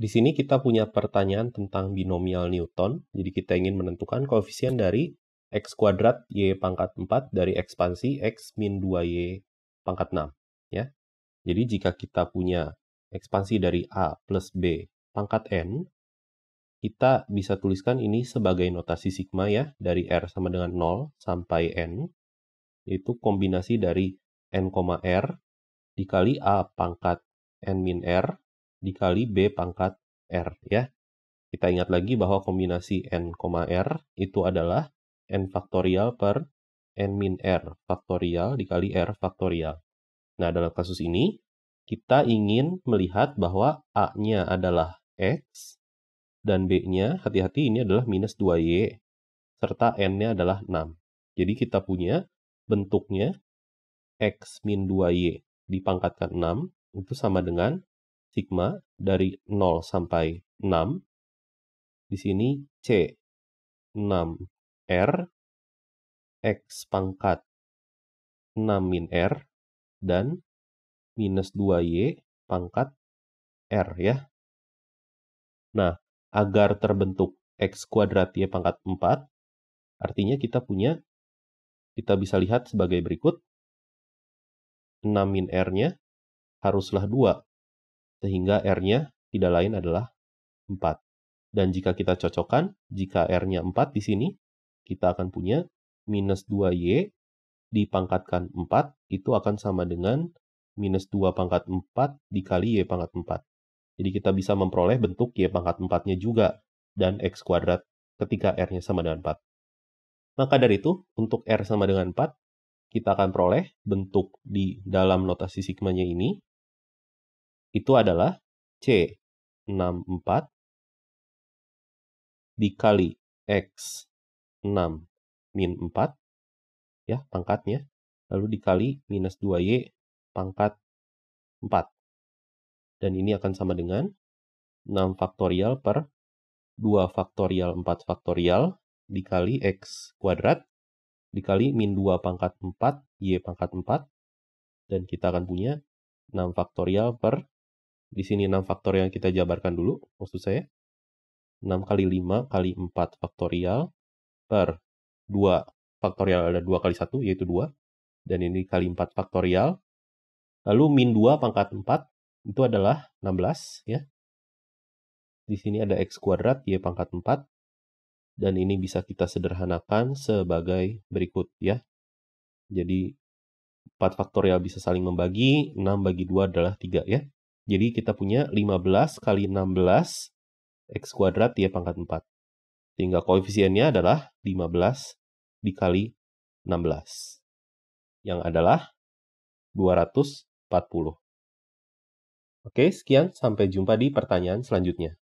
Di sini kita punya pertanyaan tentang binomial Newton. Jadi kita ingin menentukan koefisien dari x kuadrat y pangkat 4 dari ekspansi x min 2y pangkat 6. Ya. Jadi jika kita punya ekspansi dari a plus b pangkat n, kita bisa tuliskan ini sebagai notasi sigma ya, dari r sama dengan 0 sampai n, yaitu kombinasi dari n, r dikali a pangkat n min r dikali B pangkat R ya. Kita ingat lagi bahwa kombinasi N, R itu adalah N faktorial per N min R faktorial dikali R faktorial. Nah, dalam kasus ini kita ingin melihat bahwa A-nya adalah X dan B-nya, hati-hati ini adalah minus 2Y, serta N-nya adalah 6. Jadi kita punya bentuknya X min 2Y dipangkatkan 6, itu sama dengan sigma dari 0 sampai 6. Di sini C 6R X pangkat 6 min R dan minus 2Y pangkat R ya. Nah, agar terbentuk X kuadrat Y pangkat 4, artinya kita punya, kita bisa lihat sebagai berikut. 6 min R-nya haruslah 2 sehingga R-nya tidak lain adalah 4. Dan jika kita cocokkan, jika R-nya 4 di sini, kita akan punya minus 2Y dipangkatkan 4, itu akan sama dengan minus 2 pangkat 4 dikali Y pangkat 4. Jadi kita bisa memperoleh bentuk Y pangkat 4-nya juga, dan X kuadrat ketika R-nya sama dengan 4. Maka dari itu, untuk R sama dengan 4, kita akan peroleh bentuk di dalam notasi sigmanya ini itu adalah C 64 dikali X 6 min 4 ya pangkatnya lalu dikali minus 2Y pangkat 4 dan ini akan sama dengan 6 faktorial per 2 faktorial 4 faktorial dikali X kuadrat dikali min 2 pangkat 4 Y pangkat 4 dan kita akan punya 6 faktorial per di sini 6 faktor yang kita jabarkan dulu, maksud saya. 6 kali 5 kali 4 faktorial per 2 faktorial ada 2 kali 1, yaitu 2. Dan ini kali 4 faktorial. Lalu min 2 pangkat 4, itu adalah 16. ya. Di sini ada x kuadrat, y pangkat 4. Dan ini bisa kita sederhanakan sebagai berikut ya. Jadi 4 faktorial bisa saling membagi, 6 bagi 2 adalah 3 ya. Jadi kita punya 15 kali 16 X kuadrat ya pangkat 4. Sehingga koefisiennya adalah 15 dikali 16. Yang adalah 240. Oke, sekian. Sampai jumpa di pertanyaan selanjutnya.